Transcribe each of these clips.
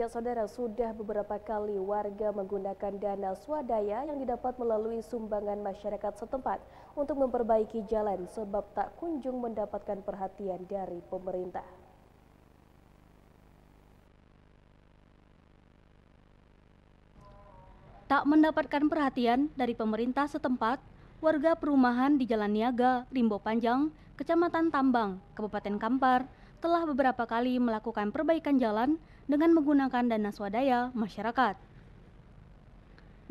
Ya saudara, sudah beberapa kali warga menggunakan dana swadaya yang didapat melalui sumbangan masyarakat setempat untuk memperbaiki jalan sebab tak kunjung mendapatkan perhatian dari pemerintah. Tak mendapatkan perhatian dari pemerintah setempat, warga perumahan di Jalan Niaga, Rimbo Panjang, Kecamatan Tambang, Kabupaten Kampar, telah beberapa kali melakukan perbaikan jalan dengan menggunakan dana swadaya masyarakat.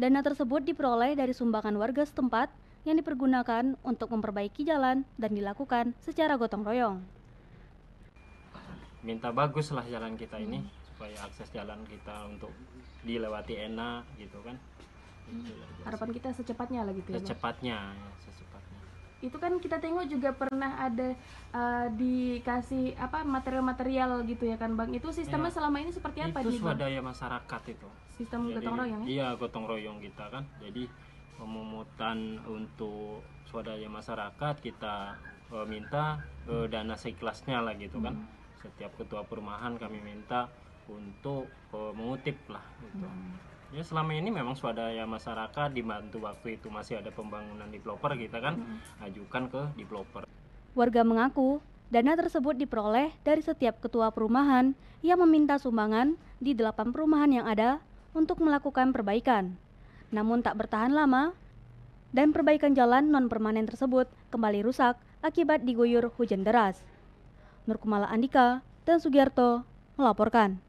Dana tersebut diperoleh dari sumbangan warga setempat yang dipergunakan untuk memperbaiki jalan dan dilakukan secara gotong royong. Minta baguslah jalan kita ini supaya akses jalan kita untuk dilewati enak gitu kan. Harapan kita secepatnya lah gitu ya. Secepatnya, ya, secepatnya itu kan kita tengok juga pernah ada uh, dikasih apa material-material gitu ya kan bang itu sistemnya ya, selama ini seperti apa itu swadaya masyarakat itu sistem jadi, gotong royong ya iya gotong royong kita kan jadi pemungutan untuk swadaya masyarakat kita uh, minta uh, dana seikhlasnya lah gitu kan. hmm. kan setiap ketua perumahan kami minta untuk uh, mengutip lah gitu hmm Ya selama ini memang swadaya masyarakat dibantu waktu itu masih ada pembangunan developer kita kan hmm. ajukan ke developer. Warga mengaku dana tersebut diperoleh dari setiap ketua perumahan yang meminta sumbangan di delapan perumahan yang ada untuk melakukan perbaikan. Namun tak bertahan lama dan perbaikan jalan non permanen tersebut kembali rusak akibat diguyur hujan deras. Nurkumala Andika dan Sugiarto melaporkan.